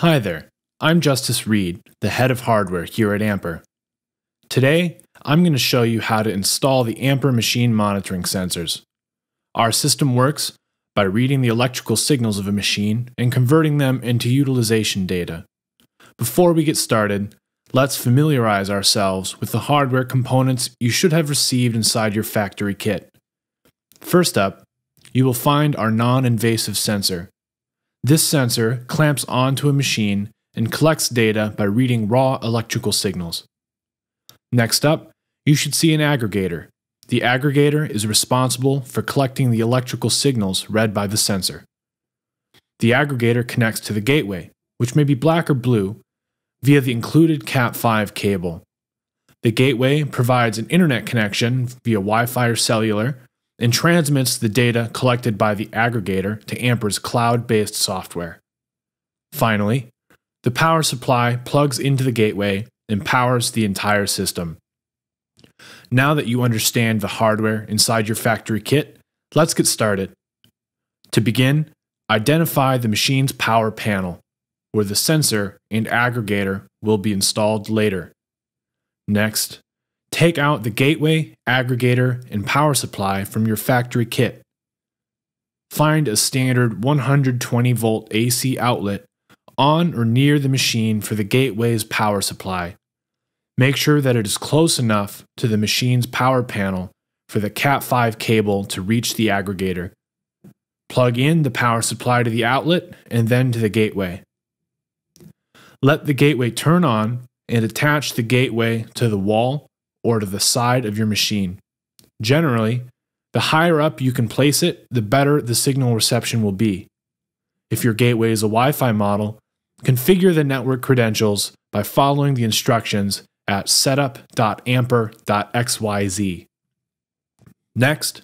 Hi there, I'm Justice Reed, the head of hardware here at Amper. Today, I'm going to show you how to install the Amper machine monitoring sensors. Our system works by reading the electrical signals of a machine and converting them into utilization data. Before we get started, let's familiarize ourselves with the hardware components you should have received inside your factory kit. First up, you will find our non-invasive sensor, this sensor clamps onto a machine and collects data by reading raw electrical signals. Next up, you should see an aggregator. The aggregator is responsible for collecting the electrical signals read by the sensor. The aggregator connects to the gateway, which may be black or blue, via the included Cat5 cable. The gateway provides an internet connection via Wi Fi or cellular and transmits the data collected by the aggregator to Amper's cloud based software. Finally, the power supply plugs into the gateway and powers the entire system. Now that you understand the hardware inside your factory kit, let's get started. To begin, identify the machine's power panel, where the sensor and aggregator will be installed later. Next, Take out the gateway, aggregator, and power supply from your factory kit. Find a standard 120 volt AC outlet on or near the machine for the gateway's power supply. Make sure that it is close enough to the machine's power panel for the Cat5 cable to reach the aggregator. Plug in the power supply to the outlet and then to the gateway. Let the gateway turn on and attach the gateway to the wall or to the side of your machine. Generally, the higher up you can place it, the better the signal reception will be. If your gateway is a Wi Fi model, configure the network credentials by following the instructions at setup.amper.xyz. Next,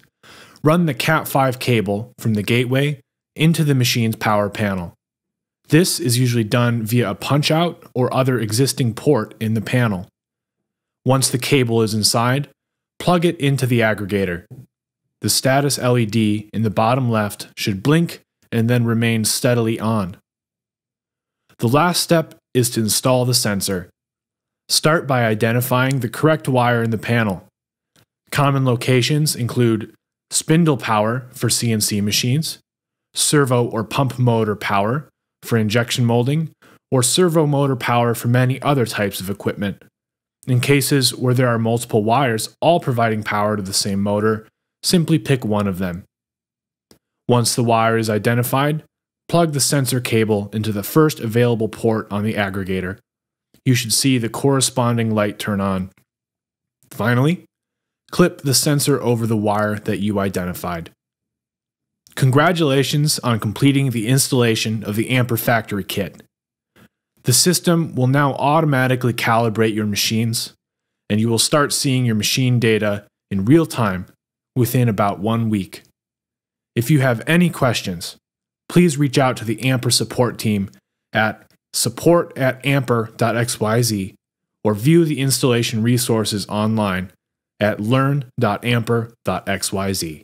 run the Cat5 cable from the gateway into the machine's power panel. This is usually done via a punch out or other existing port in the panel. Once the cable is inside, plug it into the aggregator. The status LED in the bottom left should blink and then remain steadily on. The last step is to install the sensor. Start by identifying the correct wire in the panel. Common locations include spindle power for CNC machines, servo or pump motor power for injection molding, or servo motor power for many other types of equipment. In cases where there are multiple wires all providing power to the same motor, simply pick one of them. Once the wire is identified, plug the sensor cable into the first available port on the aggregator. You should see the corresponding light turn on. Finally, clip the sensor over the wire that you identified. Congratulations on completing the installation of the Amper Factory Kit. The system will now automatically calibrate your machines, and you will start seeing your machine data in real time within about one week. If you have any questions, please reach out to the Amper support team at support at amper.xyz or view the installation resources online at learn.amper.xyz.